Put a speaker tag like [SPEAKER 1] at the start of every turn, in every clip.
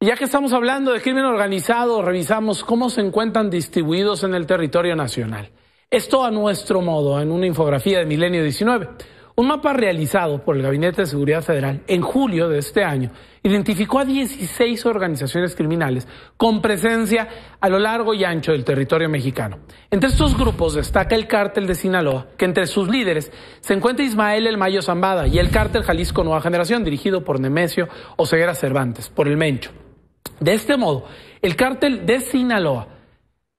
[SPEAKER 1] Ya que estamos hablando de crimen organizado, revisamos cómo se encuentran distribuidos en el territorio nacional. Esto a nuestro modo, en una infografía de Milenio 19. Un mapa realizado por el Gabinete de Seguridad Federal en julio de este año identificó a 16 organizaciones criminales con presencia a lo largo y ancho del territorio mexicano. Entre estos grupos destaca el cártel de Sinaloa, que entre sus líderes se encuentra Ismael El Mayo Zambada y el cártel Jalisco Nueva Generación, dirigido por Nemesio Oseguera Cervantes, por el Mencho. De este modo, el cártel de Sinaloa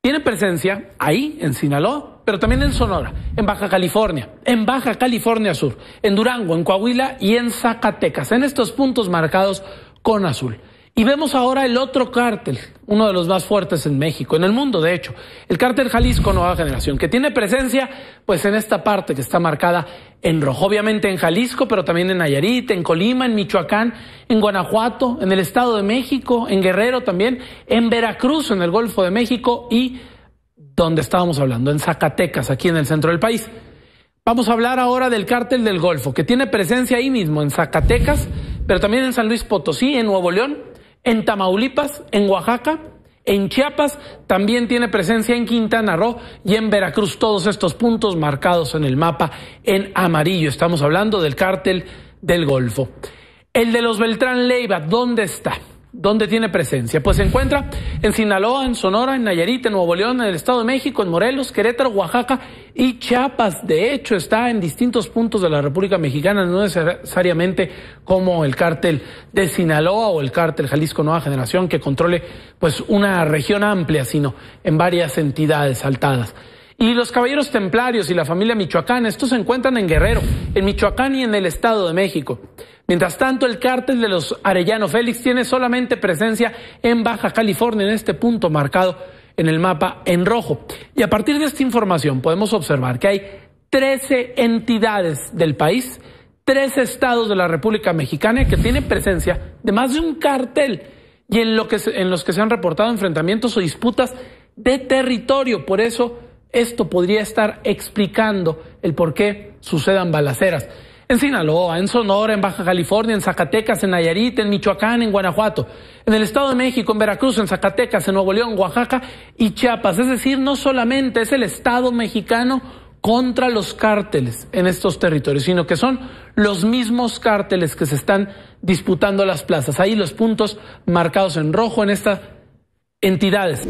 [SPEAKER 1] tiene presencia ahí, en Sinaloa, pero también en Sonora, en Baja California, en Baja California Sur, en Durango, en Coahuila y en Zacatecas, en estos puntos marcados con azul. Y vemos ahora el otro cártel, uno de los más fuertes en México, en el mundo de hecho, el cártel Jalisco Nueva Generación, que tiene presencia pues en esta parte que está marcada en rojo, obviamente en Jalisco, pero también en Nayarit, en Colima, en Michoacán, en Guanajuato, en el Estado de México, en Guerrero también, en Veracruz, en el Golfo de México y donde estábamos hablando, en Zacatecas, aquí en el centro del país. Vamos a hablar ahora del cártel del Golfo, que tiene presencia ahí mismo, en Zacatecas, pero también en San Luis Potosí, en Nuevo León, en Tamaulipas, en Oaxaca, en Chiapas, también tiene presencia en Quintana Roo y en Veracruz, todos estos puntos marcados en el mapa en amarillo. Estamos hablando del cártel del Golfo. El de los Beltrán Leiva, ¿dónde está? ¿Dónde tiene presencia? Pues se encuentra en Sinaloa, en Sonora, en Nayarit, en Nuevo León, en el Estado de México, en Morelos, Querétaro, Oaxaca y Chiapas. De hecho, está en distintos puntos de la República Mexicana, no necesariamente como el cártel de Sinaloa o el cártel Jalisco Nueva Generación que controle pues una región amplia, sino en varias entidades saltadas. Y los caballeros templarios y la familia Michoacán, estos se encuentran en Guerrero, en Michoacán y en el Estado de México. Mientras tanto, el cártel de los Arellano Félix tiene solamente presencia en Baja California, en este punto marcado en el mapa en rojo. Y a partir de esta información podemos observar que hay 13 entidades del país, 13 estados de la República Mexicana que tienen presencia de más de un cartel y en, lo que, en los que se han reportado enfrentamientos o disputas de territorio. Por eso esto podría estar explicando el por qué sucedan balaceras. En Sinaloa, en Sonora, en Baja California, en Zacatecas, en Nayarit, en Michoacán, en Guanajuato, en el Estado de México, en Veracruz, en Zacatecas, en Nuevo León, Oaxaca y Chiapas. Es decir, no solamente es el Estado mexicano contra los cárteles en estos territorios, sino que son los mismos cárteles que se están disputando las plazas. Ahí los puntos marcados en rojo en estas entidades.